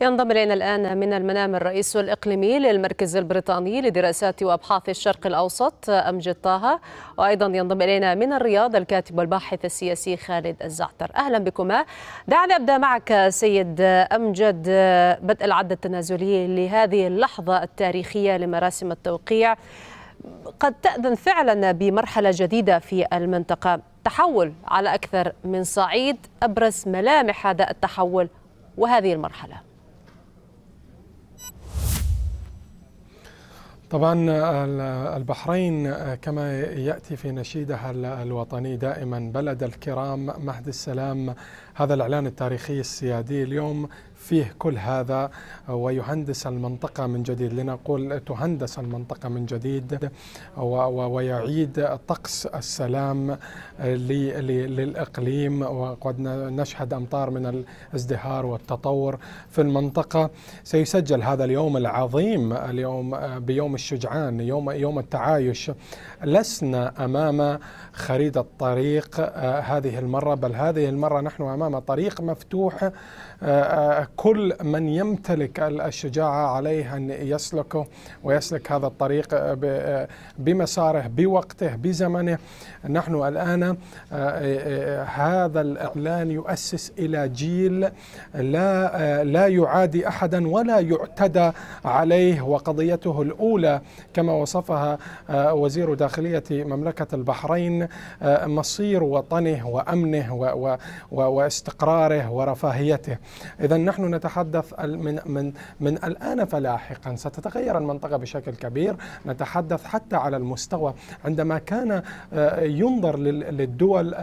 ينضم إلينا الآن من المنام الرئيس الإقليمي للمركز البريطاني لدراسات وأبحاث الشرق الأوسط أمجد طه وأيضا ينضم إلينا من الرياض الكاتب والباحث السياسي خالد الزعتر أهلا بكما دعني أبدأ معك سيد أمجد بدء العد التنازلي لهذه اللحظة التاريخية لمراسم التوقيع قد تأذن فعلا بمرحلة جديدة في المنطقة تحول على أكثر من صعيد أبرز ملامح هذا التحول وهذه المرحلة طبعا البحرين آه، كما ياتي في نشيدها الوطني دائما بلد الكرام مهد السلام هذا الاعلان التاريخي السيادي اليوم فيه كل هذا ويهندس المنطقة من جديد لنقول تهندس المنطقة من جديد ويعيد طقس السلام للإقليم وقد نشهد أمطار من الازدهار والتطور في المنطقة سيسجل هذا اليوم العظيم اليوم بيوم الشجعان يوم يوم التعايش لسنا أمام خريدة طريق آه، هذه المرة بل هذه المرة نحن أمام طريق مفتوح آه، آه، كل من يمتلك الشجاعة عليه أن يسلكه ويسلك هذا الطريق آه، بمساره بوقته بزمنه نحن الآن هذا الإعلان يؤسس إلى جيل لا, لا يعادي أحدا ولا يعتدى عليه وقضيته الأولى كما وصفها وزير داخلية مملكة البحرين مصير وطنه وأمنه واستقراره ورفاهيته إذا نحن نتحدث من من من الآن فلاحقا ستتغير المنطقة بشكل كبير نتحدث حتى على المستوى عندما كان آه، ينظر للدول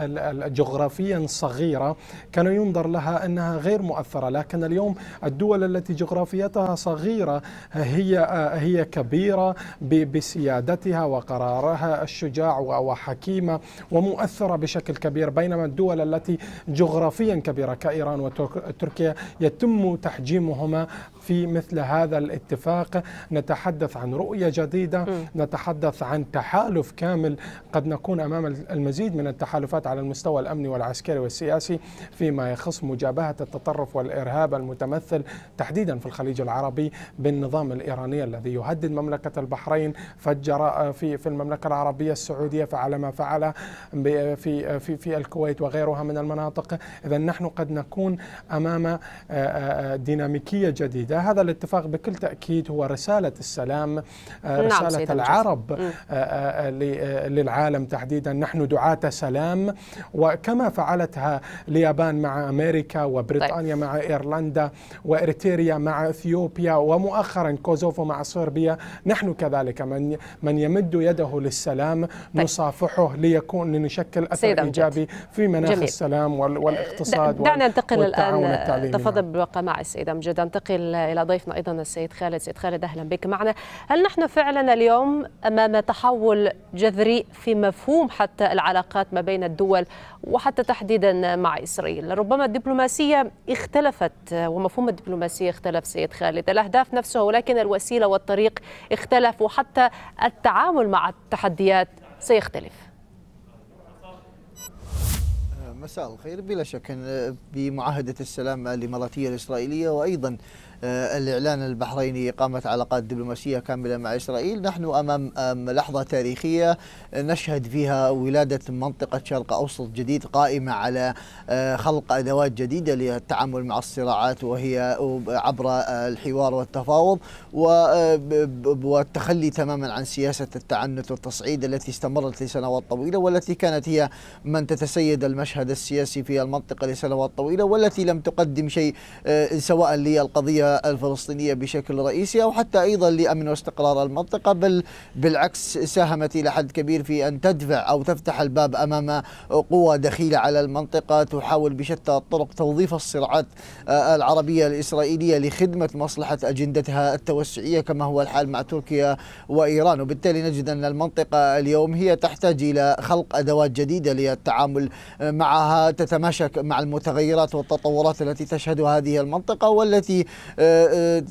جغرافيا صغيرة كان ينظر لها أنها غير مؤثرة لكن اليوم الدول التي جغرافيتها صغيرة هي آه، هي كبيرة بسيادتها وقرارها الشجاع وحكيمة ومؤثرة بشكل كبير بينما الدول التي جغرافيا كبيرة كإيران وتركيا يتم تحجيمهما في مثل هذا الاتفاق نتحدث عن رؤية جديدة نتحدث عن تحالف كامل قد نكون أمام المزيد من التحالفات على المستوى الأمني والعسكري والسياسي فيما يخص مجابهة التطرف والإرهاب المتمثل تحديدا في الخليج العربي بالنظام الإيراني الذي يهدد مملكة البحرين فجر آه، في في المملكة العربية السعودية فعل ما فعل في في في الكويت وغيرها من المناطق إذا نحن قد نكون أمام آه، آه، ديناميكية جديدة العودة هذا الاتفاق بكل تأكيد هو رسالة السلام آه، نعم، رسالة العرب آه، آه، للعالم تحديدا نحن دعاة سلام وكما فعلتها اليابان مع أمريكا وبريطانيا طيب. مع إيرلندا وإريتريا مع إثيوبيا ومؤخرا كوزوفو مع صربيا نحن كذلك من من يمد يده للسلام طيب. نصافحه ليكون لنشكل أثر إيجابي في مناخ جميل. السلام والاقتصاد دعنا ننتقل الآن تفضل نعم. ببقى مع السيدة مجد ننتقل الى ضيفنا ايضا السيد خالد سيد خالد اهلا بك معنا هل نحن فعلا اليوم امام تحول جذري في مفهوم حتى العلاقات ما بين الدول وحتى تحديدا مع اسرائيل ربما الدبلوماسيه اختلفت ومفهوم الدبلوماسيه اختلف سيد خالد الاهداف نفسها ولكن الوسيله والطريق اختلف وحتى التعامل مع التحديات سيختلف مساء الخير بلا شك بمعاهدة السلام الإماراتية الإسرائيلية وأيضا آه، الإعلان البحريني إقامة علاقات دبلوماسية كاملة مع إسرائيل نحن أمام لحظة تاريخية نشهد فيها ولادة منطقة شرق أوسط جديد قائمة على آه، خلق أدوات جديدة للتعامل مع الصراعات وهي عبر آه، الحوار والتفاوض والتخلي تماما عن سياسة التعنت والتصعيد التي استمرت لسنوات طويلة والتي كانت هي من تتسيد المشهد السياسي في المنطقة لسنوات طويلة والتي لم تقدم شيء سواء للقضية الفلسطينية بشكل رئيسي أو حتى أيضا لأمن واستقرار المنطقة بل بالعكس ساهمت إلى حد كبير في أن تدفع أو تفتح الباب أمام قوى دخيلة على المنطقة تحاول بشتى الطرق توظيف الصراعات آه، العربية الإسرائيلية لخدمة مصلحة أجندتها التوسعية كما هو الحال مع تركيا وإيران وبالتالي نجد أن المنطقة اليوم هي تحتاج إلى خلق أدوات جديدة للتعامل معها تتماشى مع المتغيرات والتطورات التي تشهدها هذه المنطقة والتي آه، آه،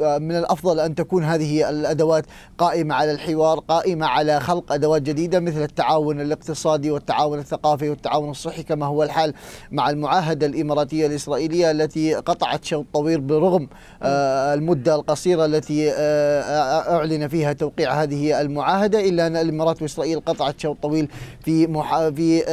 آه، من الافضل ان تكون هذه الادوات قائمه على الحوار، قائمه على خلق ادوات جديده مثل التعاون الاقتصادي والتعاون الثقافي والتعاون الصحي كما هو الحال مع المعاهده الاماراتيه الاسرائيليه التي قطعت شوط طويل برغم المده القصيره التي اعلن فيها توقيع هذه المعاهده الا ان الامارات واسرائيل قطعت شوط طويل في في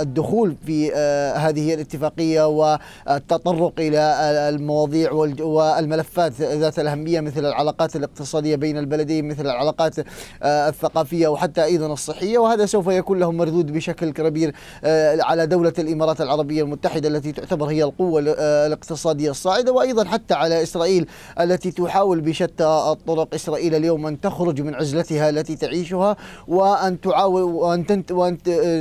الدخول في هذه الاتفاقيه والتطرق الى المواضيع والملفات ذات الأهمية مثل العلاقات الاقتصادية بين البلدين مثل العلاقات آه، الثقافية وحتى أيضا الصحية وهذا سوف يكون له مردود بشكل كبير آه، على دولة الإمارات العربية المتحدة التي تعتبر هي القوة آه، الاقتصادية الصاعدة وأيضا حتى على إسرائيل التي تحاول بشتى الطرق إسرائيل اليوم أن تخرج من عزلتها التي تعيشها وأن تعاول وأن, تنت وأن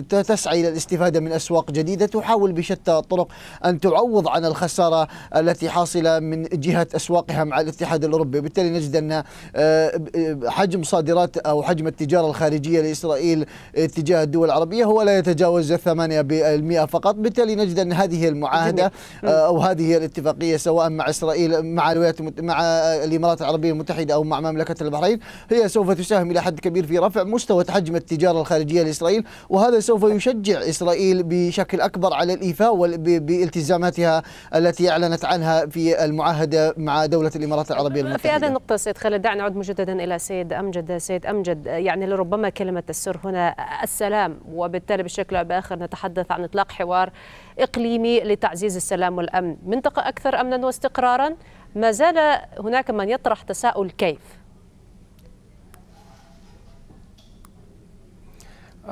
تسعى إلى الاستفادة من أسواق جديدة تحاول بشتى الطرق أن تعوض عن الخسارة التي التي حاصله من جهه اسواقها مع الاتحاد الاوروبي، وبالتالي نجد ان آه، آه، حجم صادرات او حجم التجاره الخارجيه لاسرائيل آه، تجاه الدول العربيه هو لا يتجاوز 8% فقط، بالتالي نجد ان هذه المعاهده او هذه الاتفاقيه سواء مع اسرائيل مع الولايات مع الامارات العربيه المتحده او مع مملكه البحرين هي سوف تساهم الى حد كبير في رفع مستوى حجم التجاره الخارجيه لاسرائيل، وهذا سوف يشجع اسرائيل بشكل اكبر على الايفاء بالتزاماتها التي اعلنت عنها في المعاهده مع دوله الامارات العربيه المتحده. في هذه النقطه سيد خالد دعنا نعود مجددا الى سيد امجد، سيد امجد يعني لربما كلمه السر هنا السلام وبالتالي بشكل او باخر نتحدث عن اطلاق حوار اقليمي لتعزيز السلام والامن، منطقه اكثر امنا واستقرارا ما زال هناك من يطرح تساؤل كيف؟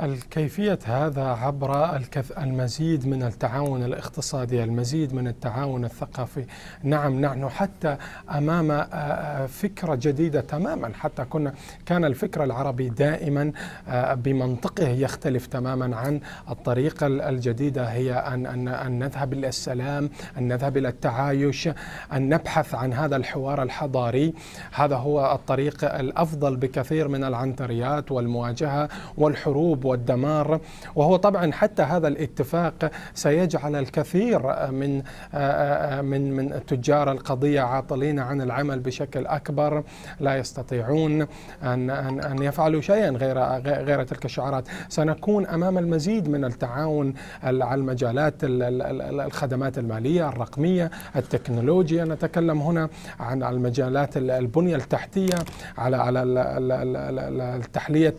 الكيفية هذا عبر الكث... المزيد من التعاون الاقتصادي المزيد من التعاون الثقافي نعم نحن حتى أمام آه، آه، فكرة جديدة تماما حتى كنا كان الفكر العربي دائما آه، بمنطقه يختلف تماما عن الطريقة الجديدة هي أن, أن, أن نذهب إلى السلام أن نذهب إلى التعايش أن نبحث عن هذا الحوار الحضاري هذا هو الطريق الأفضل بكثير من العنتريات والمواجهة والحروب والدمار وهو طبعا حتى هذا الاتفاق سيجعل الكثير من آه، آه، آه، من من تجار القضيه عاطلين عن العمل بشكل اكبر لا يستطيعون ان ان ان يفعلوا شيئا غير غير تلك الشعارات سنكون امام المزيد من التعاون على المجالات الخدمات الماليه الرقميه التكنولوجيا نتكلم هنا عن المجالات البنيه التحتيه على على التحليه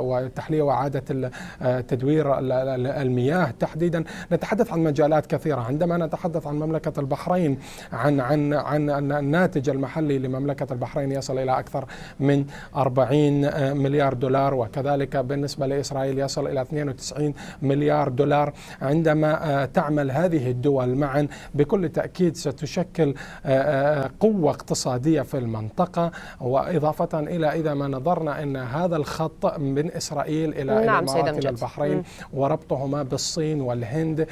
وتحليه وإعادة آه، تدوير المياه تحديدا نتحدث عن مجالات كثيرة عندما نتحدث عن مملكة البحرين عن عن عن الناتج المحلي لمملكة البحرين يصل إلى أكثر من 40 آه، مليار دولار وكذلك بالنسبة لإسرائيل يصل إلى 92 مليار دولار عندما آه، تعمل هذه الدول معا بكل تأكيد ستشكل قوة اقتصادية في المنطقة وإضافة إلى إذا ما نظرنا أن هذا الخط من إسرائيل إلى نعم الإمارات إلى البحرين مم. وربطهما بالصين والهند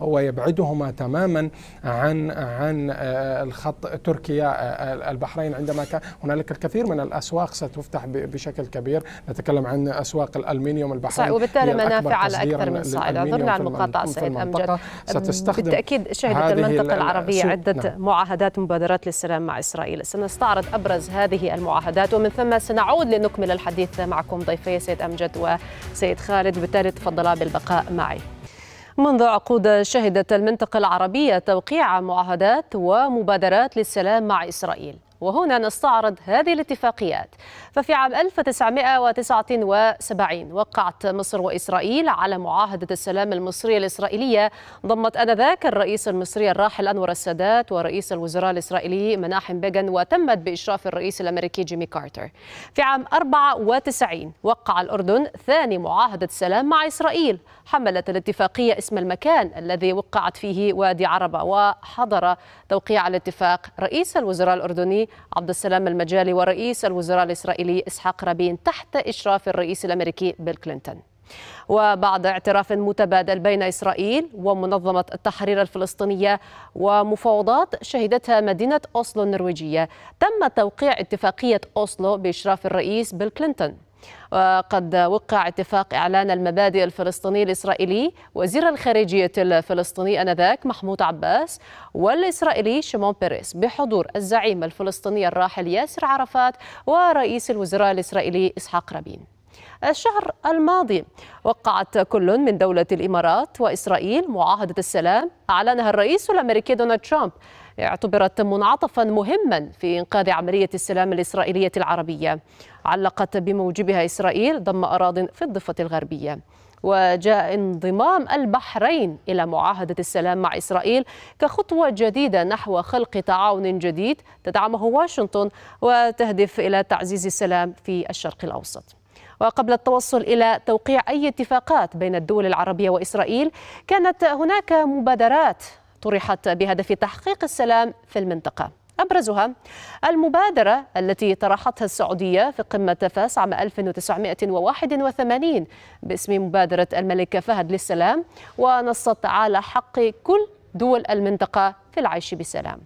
ويبعدهما تماما عن عن آه، الخط تركيا آه، آه، البحرين عندما كان هنالك الكثير من الأسواق ستفتح بشكل كبير نتكلم عن أسواق الألمنيوم البحرين وبالتالي منافع على أكثر من صائل عذرنا عن المقاطعة سيد أمجد ستستخدم بالتأكيد شهدت المنطقة العربية عدة نعم. معاهدات مبادرات للسلام مع إسرائيل سنستعرض أبرز هذه المعاهدات ومن ثم سنعود لنكمل الحديث معكم ضيفي سيد أمجد و سيد خالد بالتالي تفضل بالبقاء معي منذ عقود شهدت المنطقة العربية توقيع معاهدات ومبادرات للسلام مع إسرائيل وهنا نستعرض هذه الاتفاقيات ففي عام 1979 وقعت مصر وإسرائيل على معاهدة السلام المصرية الإسرائيلية ضمت آنذاك الرئيس المصري الراحل أنور السادات ورئيس الوزراء الإسرائيلي مناحم بيغن وتمت بإشراف الرئيس الأمريكي جيمي كارتر في عام 94 وقع الأردن ثاني معاهدة سلام مع إسرائيل حملت الاتفاقية اسم المكان الذي وقعت فيه وادي عربة وحضر توقيع الاتفاق رئيس الوزراء الأردني عبد السلام المجالي ورئيس الوزراء الإسرائيلي إسحاق رابين تحت إشراف الرئيس الأمريكي بيل كلينتون وبعد اعتراف متبادل بين إسرائيل ومنظمة التحرير الفلسطينية ومفاوضات شهدتها مدينة أوسلو النرويجية تم توقيع اتفاقية أوسلو بإشراف الرئيس بيل كلينتون وقد وقع اتفاق إعلان المبادئ الفلسطيني الإسرائيلي وزير الخارجية الفلسطيني أنذاك محمود عباس والإسرائيلي شيمون بيريس بحضور الزعيم الفلسطيني الراحل ياسر عرفات ورئيس الوزراء الإسرائيلي إسحاق رابين الشهر الماضي وقعت كل من دولة الإمارات وإسرائيل معاهدة السلام أعلنها الرئيس الأمريكي دونالد ترامب اعتبرت منعطفا مهما في إنقاذ عملية السلام الإسرائيلية العربية علقت بموجبها إسرائيل ضم أراض في الضفة الغربية وجاء انضمام البحرين إلى معاهدة السلام مع إسرائيل كخطوة جديدة نحو خلق تعاون جديد تدعمه واشنطن وتهدف إلى تعزيز السلام في الشرق الأوسط وقبل التوصل إلى توقيع أي اتفاقات بين الدول العربية وإسرائيل كانت هناك مبادرات طرحت بهدف تحقيق السلام في المنطقة أبرزها المبادرة التي طرحتها السعودية في قمة فاس عام 1981 باسم مبادرة الملكة فهد للسلام ونصت على حق كل دول المنطقة في العيش بسلام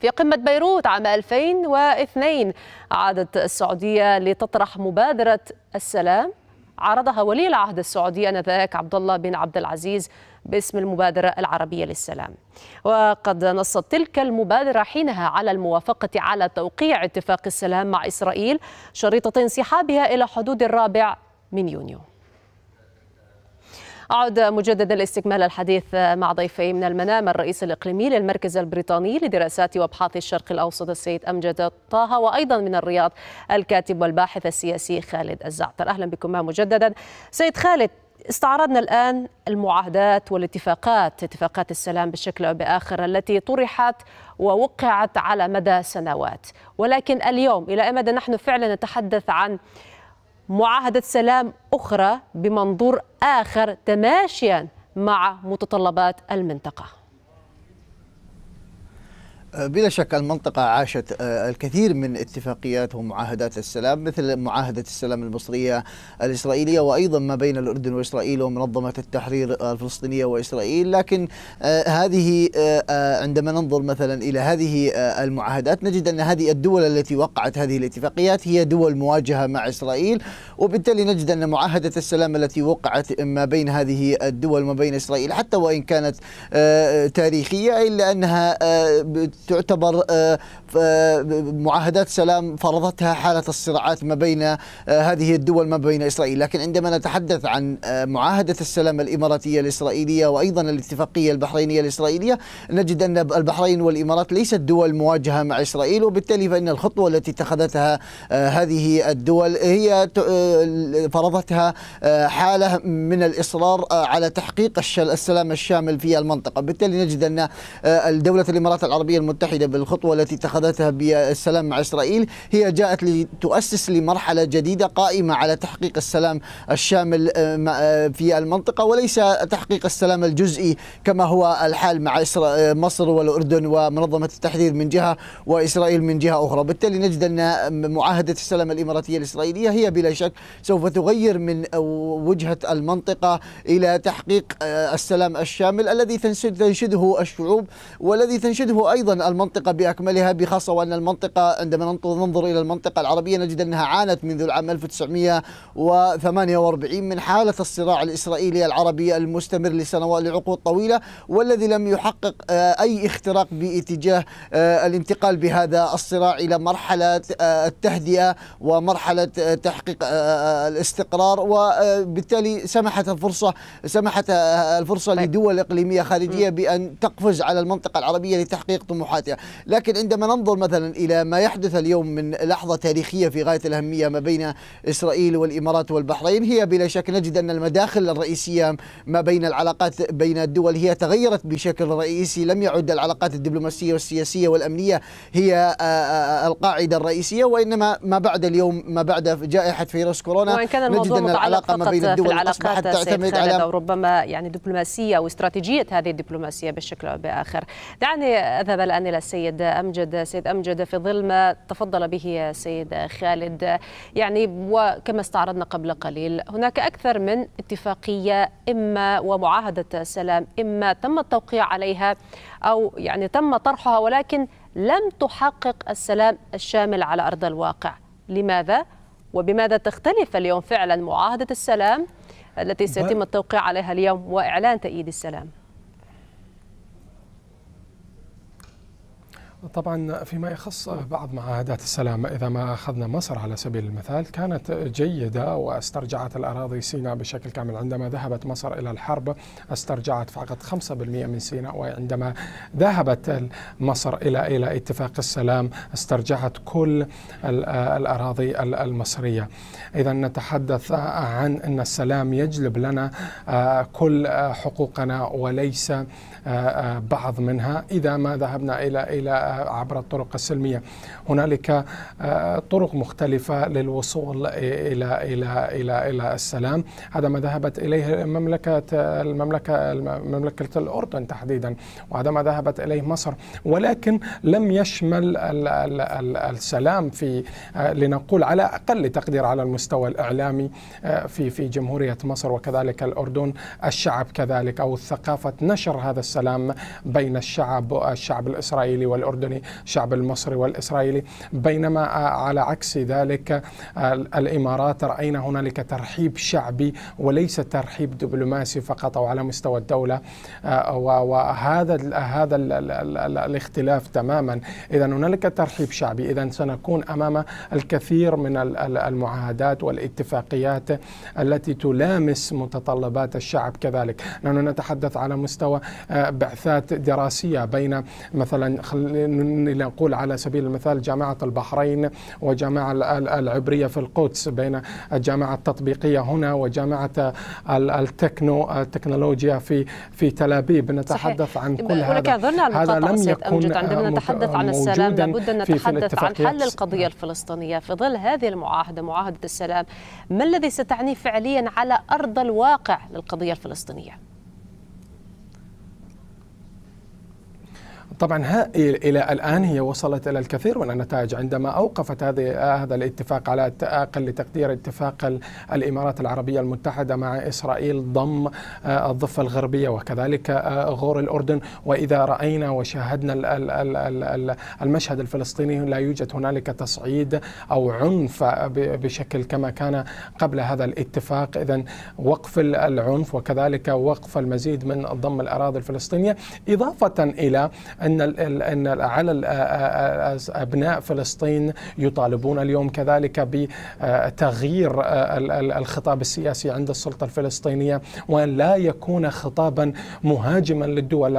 في قمة بيروت عام 2002 عادت السعودية لتطرح مبادرة السلام عرضها ولي العهد السعودي انذاك عبد الله بن عبد العزيز باسم المبادرة العربية للسلام وقد نصت تلك المبادرة حينها على الموافقة على توقيع اتفاق السلام مع إسرائيل شريطة انسحابها إلى حدود الرابع من يونيو أعد مجددا لاستكمال الحديث مع ضيفي من المنام الرئيس الإقليمي للمركز البريطاني لدراسات وأبحاث الشرق الأوسط السيد أمجد طه وأيضا من الرياض الكاتب والباحث السياسي خالد الزعتر أهلا بكما مجددا سيد خالد استعرضنا الآن المعاهدات والاتفاقات اتفاقات السلام بشكل أو بآخر التي طرحت ووقعت على مدى سنوات ولكن اليوم إلى أي مدى نحن فعلا نتحدث عن معاهدة سلام أخرى بمنظور آخر تماشيا مع متطلبات المنطقة بلا شك المنطقة عاشت آه، الكثير من اتفاقيات ومعاهدات السلام مثل معاهدة السلام المصرية الإسرائيلية وأيضا ما بين الأردن وإسرائيل ومنظمة التحرير الفلسطينية وإسرائيل لكن آه، هذه آه، عندما ننظر مثلا إلى هذه المعاهدات نجد أن هذه الدول التي وقعت هذه الاتفاقيات هي دول مواجهة مع إسرائيل وبالتالي نجد أن معاهدة السلام التي وقعت ما بين هذه الدول وما بين إسرائيل حتى وإن كانت تاريخية إلا أنها تعتبر آه، آه، معاهدات سلام فرضتها حالة الصراعات ما بين آه، هذه الدول ما بين إسرائيل لكن عندما نتحدث عن معاهدة السلام الإماراتية الإسرائيلية وأيضا الاتفاقية البحرينية الإسرائيلية نجد أن البحرين والإمارات ليست دول مواجهة مع إسرائيل وبالتالي فإن الخطوة التي اتخذتها هذه الدول هي فرضتها حالة من الإصرار على تحقيق السلام الشامل في المنطقة بالتالي نجد أن دولة الإمارات العربية المتحدة بالخطوة التي اتخذتها بالسلام مع إسرائيل هي جاءت لتؤسس لمرحلة جديدة قائمة على تحقيق السلام الشامل آه، آه، في المنطقة وليس تحقيق السلام الجزئي كما هو الحال مع آه، مصر والأردن ومنظمة التحرير من جهة وإسرائيل من جهة أخرى بالتالي نجد أن معاهدة السلام الإماراتية الإسرائيلية هي بلا شك سوف تغير من وجهة المنطقة إلى تحقيق السلام الشامل الذي تنشده الشعوب والذي تنشده أيضا المنطقة بأكملها بخاصة وأن المنطقة عندما ننظر إلى المنطقة العربية نجد أنها عانت منذ العام 1948 من حالة الصراع الإسرائيلي العربي المستمر لسنوات لعقود طويلة والذي لم يحقق آه، أي اختراق باتجاه آه، الانتقال بهذا الصراع إلى مرحلة آه، التهدئة ومرحلة تحقيق الاستقرار وبالتالي سمحت الفرصة سمحت الفرصة طيب. لدول إقليمية خارجية بأن تقفز على المنطقة العربية لتحقيق طموحات طموحاتها يعني. لكن عندما ننظر مثلا إلى ما يحدث اليوم من لحظة تاريخية في غاية الأهمية ما بين إسرائيل والإمارات والبحرين هي بلا شك نجد أن المداخل الرئيسية ما بين العلاقات بين الدول هي تغيرت بشكل رئيسي لم يعد العلاقات الدبلوماسية والسياسية والأمنية هي آه، آه، القاعدة الرئيسية وإنما ما بعد اليوم ما بعد جائحة فيروس كورونا وإن كان الموضوع نجد أن العلاقة ما بين الدول أصبحت تعتمد على ربما يعني دبلوماسية واستراتيجية هذه الدبلوماسية بشكل أو بآخر دعني أذهب الآن إلى السيد أمجد سيد أمجد في ظل ما تفضل به سيد خالد يعني وكما استعرضنا قبل قليل هناك أكثر من اتفاقية إما ومعاهدة سلام إما تم التوقيع عليها أو يعني تم طرحها ولكن لم تحقق السلام الشامل على أرض الواقع لماذا؟ وبماذا تختلف اليوم فعلا معاهدة السلام التي سيتم التوقيع عليها اليوم وإعلان تأييد السلام؟ طبعا فيما يخص بعض معاهدات السلام اذا ما اخذنا مصر على سبيل المثال كانت جيده واسترجعت الاراضي سيناء بشكل كامل عندما ذهبت مصر الى الحرب استرجعت فقط 5% من سيناء وعندما ذهبت مصر الى الى اتفاق السلام استرجعت كل الاراضي المصريه اذا نتحدث عن ان السلام يجلب لنا آه، كل حقوقنا وليس آه، آه، بعض منها اذا ما ذهبنا الى الى عبر الطرق السلميه هنالك آه، طرق مختلفه للوصول الى الى الى الى السلام هذا ما ذهبت اليه مملكه المملكه مملكه الاردن تحديدا وهذا ما ذهبت اليه مصر ولكن لم يشمل السلام في آه، لنقول على اقل تقدير على المستوى الاعلامي آه، في في جمهوريه مصر وكذلك الاردن الشعب كذلك او ثقافه نشر هذا السلام بين الشعب الشعب الاسرائيلي والاردن الأردني الشعب المصري والإسرائيلي بينما آه، على عكس ذلك آه، الإمارات رأينا هنالك ترحيب شعبي وليس ترحيب دبلوماسي فقط أو على مستوى الدولة آه، وهذا هذا الاختلاف تماما إذا هنالك ترحيب شعبي إذا سنكون أمام الكثير من المعاهدات والاتفاقيات التي تلامس متطلبات الشعب كذلك نحن نتحدث على مستوى بعثات دراسية بين مثلا لنقول على سبيل المثال جامعة البحرين وجامعة العبرية في القدس بين الجامعة التطبيقية هنا وجامعة التكنو التكنولوجيا في في تل أبيب نتحدث صحيح. عن كل هذا هذا لم يكن عندما نتحدث عن السلام لابد أن نتحدث عن حل القضية الفلسطينية في ظل هذه المعاهدة معاهدة السلام ما الذي ستعنيه فعليا على أرض الواقع للقضية الفلسطينية؟ طبعا الى الان هي وصلت الى الكثير من النتائج عندما اوقفت هذه هذا الاتفاق على اقل تقدير اتفاق الامارات العربيه المتحده مع اسرائيل ضم آه، الضفه الغربيه وكذلك آه، غور الاردن واذا راينا وشاهدنا المشهد الفلسطيني لا يوجد هنالك تصعيد او عنف بشكل كما كان قبل هذا الاتفاق اذا وقف العنف وكذلك وقف المزيد من ضم الاراضي الفلسطينيه اضافه الى أن ان ان على ابناء فلسطين يطالبون اليوم كذلك بتغيير الخطاب السياسي عند السلطه الفلسطينيه وان لا يكون خطابا مهاجما للدول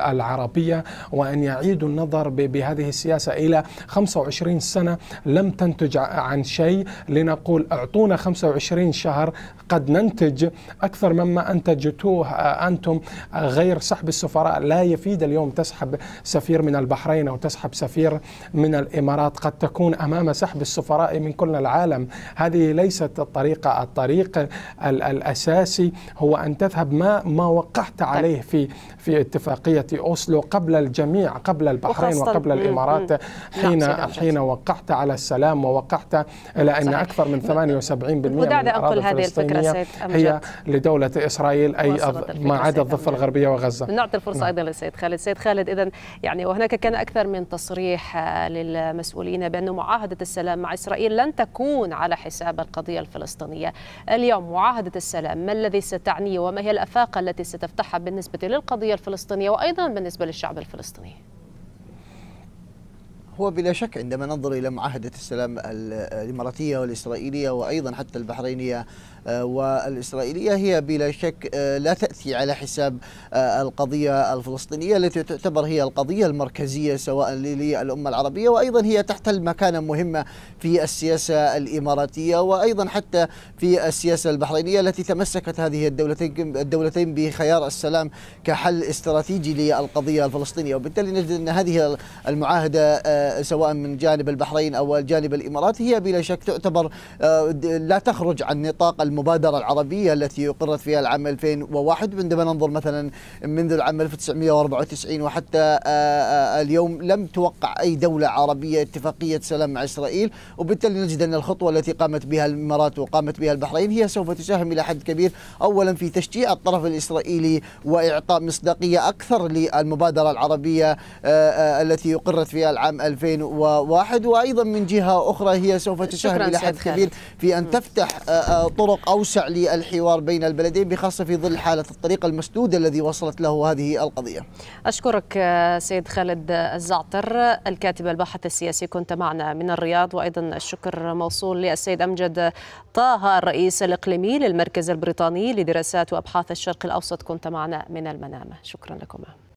العربيه وان يعيد النظر بهذه السياسه الى 25 سنه لم تنتج عن شيء لنقول اعطونا 25 شهر قد ننتج اكثر مما انتجتوه انتم غير سحب السفراء لا يفيد اليوم تسحب سفير من البحرين أو تسحب سفير من الإمارات قد تكون أمام سحب السفراء من كل العالم هذه ليست الطريقة الطريق الأساسي هو أن تذهب ما ما وقعت طيب. عليه في في اتفاقية أوسلو قبل الجميع قبل البحرين وقبل الإمارات حين حين وقعت على السلام ووقعت إلى أن أكثر من 78% من الأراضي الفلسطينية هي لدولة إسرائيل أي ما عدا الضفة الغربية وغزة نعطي الفرصة نعم. أيضا للسيد خالد سيد خالد إذا يعني وهناك كان أكثر من تصريح آه، للمسؤولين بأن معاهدة السلام مع إسرائيل لن تكون على حساب القضية الفلسطينية اليوم معاهدة السلام ما الذي ستعنيه وما هي الأفاق التي ستفتحها بالنسبة للقضية الفلسطينية وأيضا بالنسبة للشعب الفلسطيني هو بلا شك عندما ننظر الى معاهده السلام الاماراتيه والاسرائيليه وايضا حتى البحرينيه آه، والإسرائيلية هي بلا شك آه، لا تأتي على حساب آه، القضية الفلسطينية التي تعتبر هي القضية المركزية سواء للأمة العربية وأيضا هي تحتل مكانة مهمة في السياسة الإماراتية وأيضا حتى في السياسة البحرينية التي تمسكت هذه الدولتين الدولتين بخيار السلام كحل استراتيجي للقضية الفلسطينية وبالتالي نجد أن هذه المعاهدة سواء من جانب البحرين أو الجانب الإمارات هي بلا شك تعتبر لا تخرج عن نطاق المبادرة العربية التي أقرت فيها العام 2001 عندما ننظر مثلا منذ العام 1994 وحتى آه، آه، اليوم لم توقع أي دولة عربية اتفاقية سلام مع إسرائيل وبالتالي نجد أن الخطوة التي قامت بها الإمارات وقامت بها البحرين هي سوف تساهم إلى حد كبير أولا في تشجيع الطرف الإسرائيلي وإعطاء مصداقية أكثر للمبادرة العربية آه، التي أقرت فيها العام 2001 وأيضا من جهة أخرى هي سوف تساهم إلى حد كبير في أن تفتح طرق أوسع للحوار بين البلدين بخاصة في ظل حالة الطريق المسدود الذي وصلت له هذه القضية أشكرك سيد خالد الزعتر الكاتب الباحث السياسي كنت معنا من الرياض وأيضا الشكر موصول للسيد أمجد طه الرئيس الإقليمي للمركز البريطاني لدراسات وأبحاث الشرق الأوسط كنت معنا من المنامة شكرا لكما